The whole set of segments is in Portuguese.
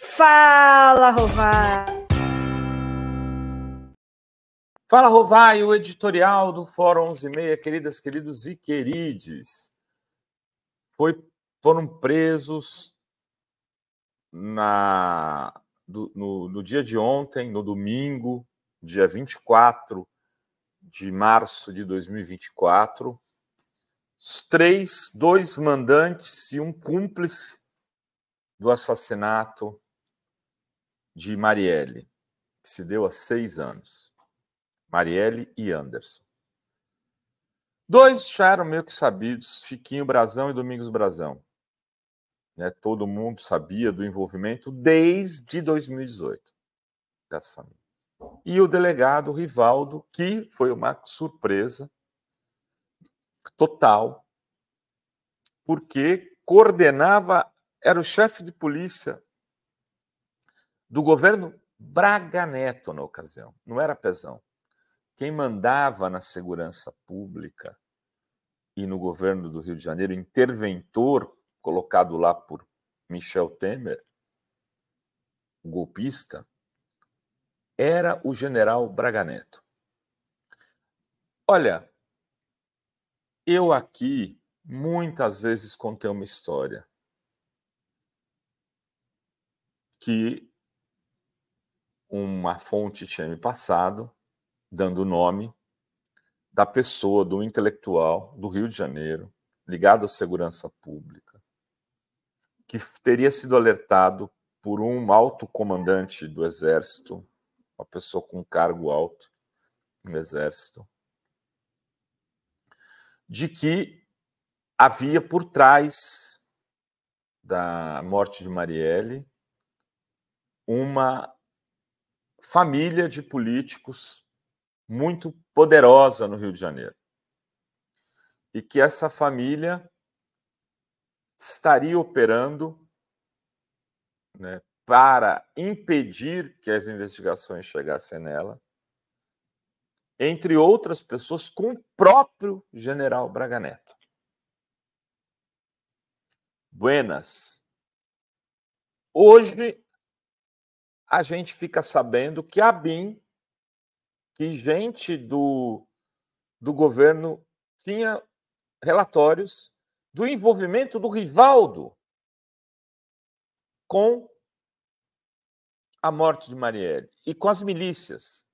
Fala, Rovai! Fala, Rovai, o editorial do Fórum 11 e meia, queridas, queridos e querides. Foi, foram presos na, do, no, no dia de ontem, no domingo, dia 24 de março de 2024, os três, dois mandantes e um cúmplice do assassinato de Marielle, que se deu há seis anos. Marielle e Anderson. Dois já eram meio que sabidos, Chiquinho Brazão e Domingos Brazão. Né, todo mundo sabia do envolvimento desde 2018 dessa família. E o delegado Rivaldo, que foi uma surpresa total, porque coordenava, era o chefe de polícia do governo Braga Neto na ocasião, não era Pezão. Quem mandava na segurança pública e no governo do Rio de Janeiro, interventor colocado lá por Michel Temer, golpista, era o general Braga Neto. Olha, eu aqui muitas vezes contei uma história que uma fonte tinha me passado, dando o nome da pessoa, do intelectual do Rio de Janeiro, ligado à segurança pública, que teria sido alertado por um alto comandante do Exército, uma pessoa com cargo alto no Exército, de que havia por trás da morte de Marielle uma família de políticos muito poderosa no Rio de Janeiro. E que essa família estaria operando né, para impedir que as investigações chegassem nela, entre outras pessoas, com o próprio general Braga Neto. Buenas. Hoje a gente fica sabendo que a BIM, que gente do, do governo tinha relatórios do envolvimento do Rivaldo com a morte de Marielle e com as milícias.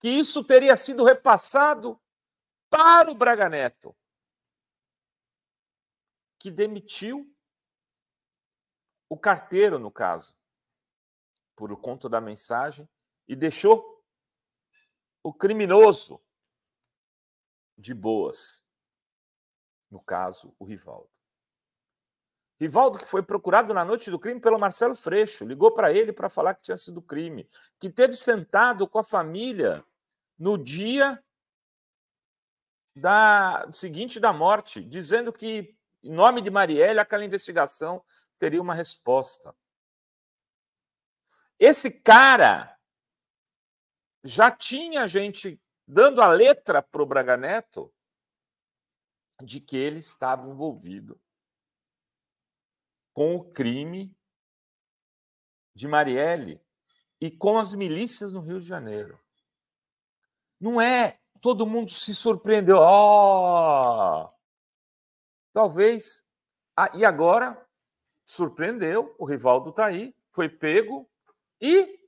Que isso teria sido repassado para o Braga Neto, que demitiu o carteiro, no caso por conta da mensagem e deixou o criminoso de boas. No caso, o Rivaldo. Rivaldo, que foi procurado na noite do crime pelo Marcelo Freixo, ligou para ele para falar que tinha sido crime, que teve sentado com a família no dia da seguinte da morte, dizendo que, em nome de Marielle, aquela investigação teria uma resposta. Esse cara já tinha gente dando a letra para o Braga Neto de que ele estava envolvido com o crime de Marielle e com as milícias no Rio de Janeiro. Não é todo mundo se surpreendeu. Oh! Talvez. Ah, e agora surpreendeu, o Rivaldo está aí, foi pego, e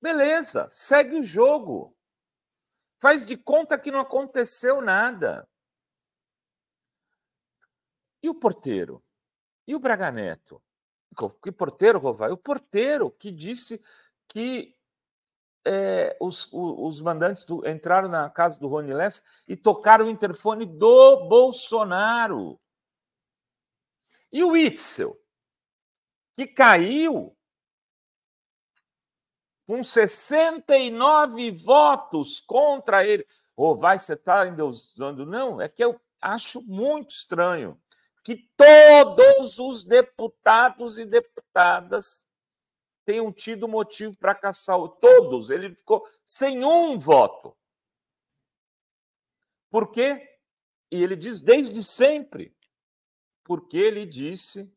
beleza, segue o jogo. Faz de conta que não aconteceu nada. E o porteiro? E o Braga Neto? Que porteiro, Rovai? O porteiro que disse que é, os, os, mandantes do, entraram na casa do Rony Lessa e tocaram o interfone do Bolsonaro. E o Itzel, que caiu com 69 votos contra ele. Ou oh, vai, você está endeusando? Não, é que eu acho muito estranho que todos os deputados e deputadas tenham tido motivo para caçar o todos. Ele ficou sem um voto. Por quê? E ele diz desde sempre, porque ele disse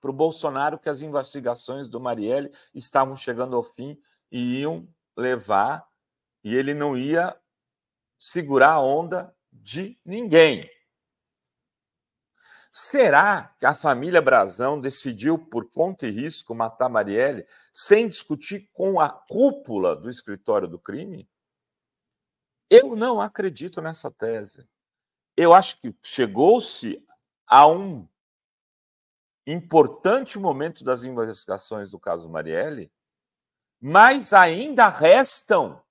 para o Bolsonaro que as investigações do Marielle estavam chegando ao fim e iam levar, e ele não ia segurar a onda de ninguém. Será que a família Brazão decidiu, por conta e risco, matar Marielle sem discutir com a cúpula do escritório do crime? Eu não acredito nessa tese. Eu acho que chegou-se a um importante momento das investigações do caso Marielle, mas ainda restam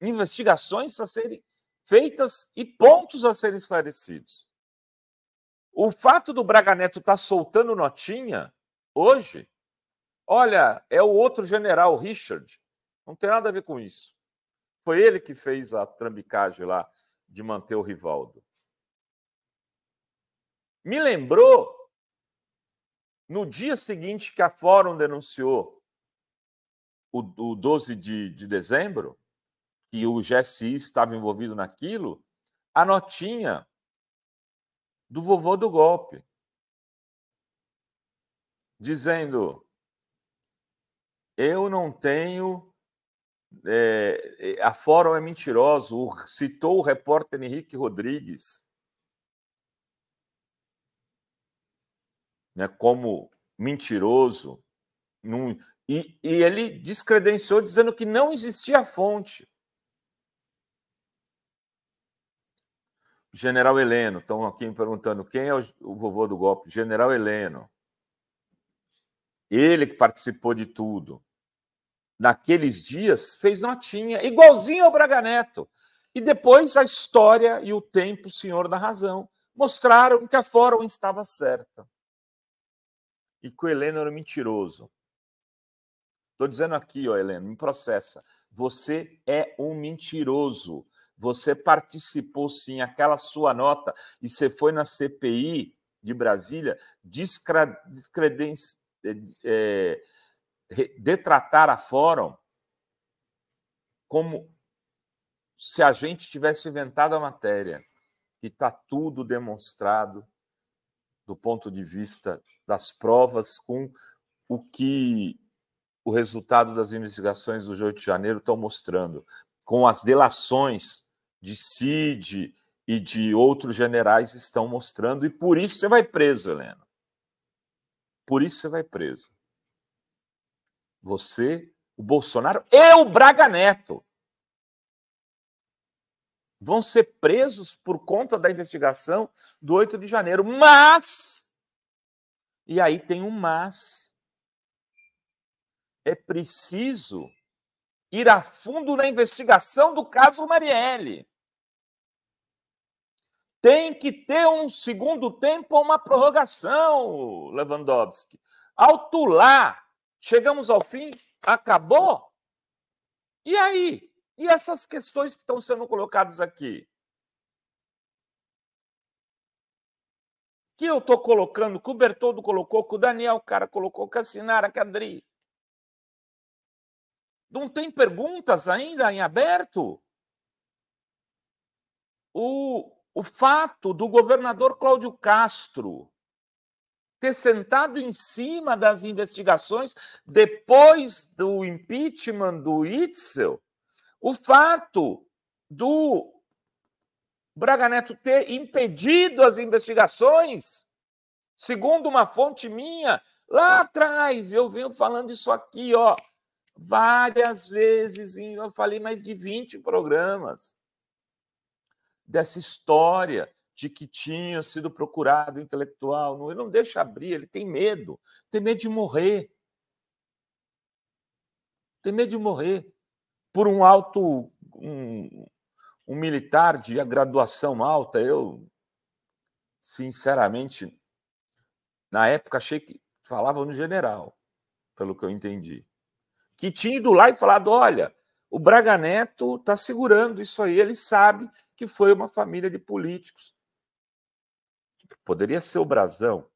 investigações a serem feitas e pontos a serem esclarecidos. O fato do Braga Neto estar tá soltando notinha hoje, olha, é o outro general, Richard, não tem nada a ver com isso. Foi ele que fez a trambicagem lá de manter o Rivaldo. Me lembrou no dia seguinte que a Fórum denunciou o, o 12 de, de dezembro, que o GSI estava envolvido naquilo, a notinha do vovô do golpe, dizendo: eu não tenho. É, a Fórum é mentiroso, citou o repórter Henrique Rodrigues. né, como mentiroso. Num, e, e ele descredenciou dizendo que não existia fonte. General Heleno, estão aqui me perguntando quem é o, o vovô do golpe. General Heleno. Ele que participou de tudo. Naqueles dias, fez notinha, igualzinho ao Braga Neto. E depois a história e o tempo, senhor da razão, mostraram que a Fórum estava certa e que o Heleno era um mentiroso. Estou dizendo aqui, ó, Heleno, me processa. Você é um mentiroso. Você participou sim, aquela sua nota, e você foi na CPI de Brasília eh, eh, detratar a Fórum como se a gente tivesse inventado a matéria. E está tudo demonstrado do ponto de vista das provas, com o que o resultado das investigações do 8 de janeiro estão mostrando, com as delações de Cid e de outros generais estão mostrando, e por isso você vai preso, Helena. Por isso você vai preso. Você, o Bolsonaro e o Braga Neto vão ser presos por conta da investigação do 8 de janeiro. Mas e aí tem um mas. É preciso ir a fundo na investigação do caso Marielle. Tem que ter um segundo tempo ou uma prorrogação, Lewandowski. Altular. Chegamos ao fim, acabou? E aí? E essas questões que estão sendo colocadas aqui? que eu estou colocando, que o Bertoldo colocou, que o Daniel Cara colocou, que a Sinara, que a Adri. Não tem perguntas ainda em aberto? O, o fato do governador Cláudio Castro ter sentado em cima das investigações depois do impeachment do Itzel, o fato do Braga Neto ter impedido as investigações, segundo uma fonte minha, lá atrás, eu venho falando isso aqui, ó, várias vezes, eu falei mais de 20 programas dessa história de que tinha sido procurado intelectual. Não, ele não deixa abrir, ele tem medo. Tem medo de morrer. Tem medo de morrer por um alto. Um, um militar de graduação alta, eu, sinceramente, na época achei que falava no general, pelo que eu entendi. Que tinha ido lá e falado: olha, o Braga Neto está segurando isso aí, ele sabe que foi uma família de políticos. Poderia ser o Brasão.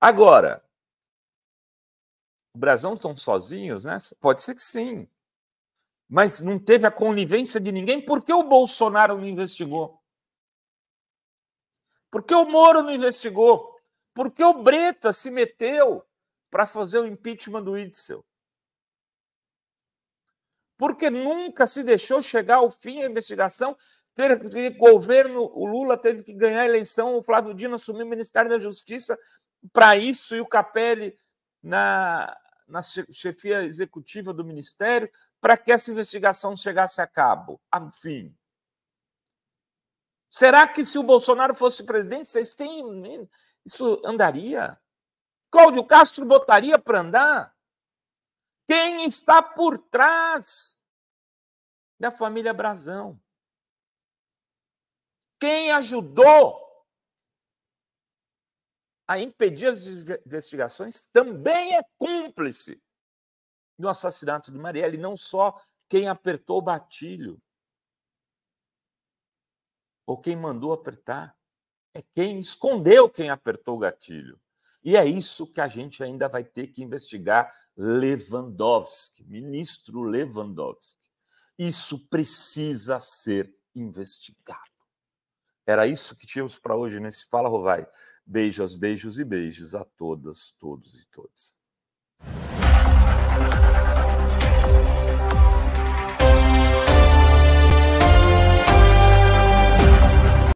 Agora, o Brasão estão sozinhos, né? Pode ser que sim mas não teve a conivência de ninguém, por que o Bolsonaro não investigou? Por que o Moro não investigou? Por que o Breta se meteu para fazer o impeachment do Itzel? Porque nunca se deixou chegar ao fim a investigação. Ter, governo, o Lula teve que ganhar a eleição, o Flávio Dino assumiu o Ministério da Justiça para isso e o Capelli na, na chefia executiva do Ministério para que essa investigação chegasse a cabo, a fim. Será que se o Bolsonaro fosse presidente, vocês têm. Isso andaria? Cláudio Castro botaria para andar? Quem está por trás da família Brazão? Quem ajudou a impedir as investigações também é cúmplice do assassinato de Marielle, não só quem apertou o gatilho ou quem mandou apertar, é quem escondeu quem apertou o gatilho. E é isso que a gente ainda vai ter que investigar Lewandowski, ministro Lewandowski. Isso precisa ser investigado. Era isso que tínhamos para hoje nesse Fala Rovai. Beijos, beijos e beijos a todas, todos e todas.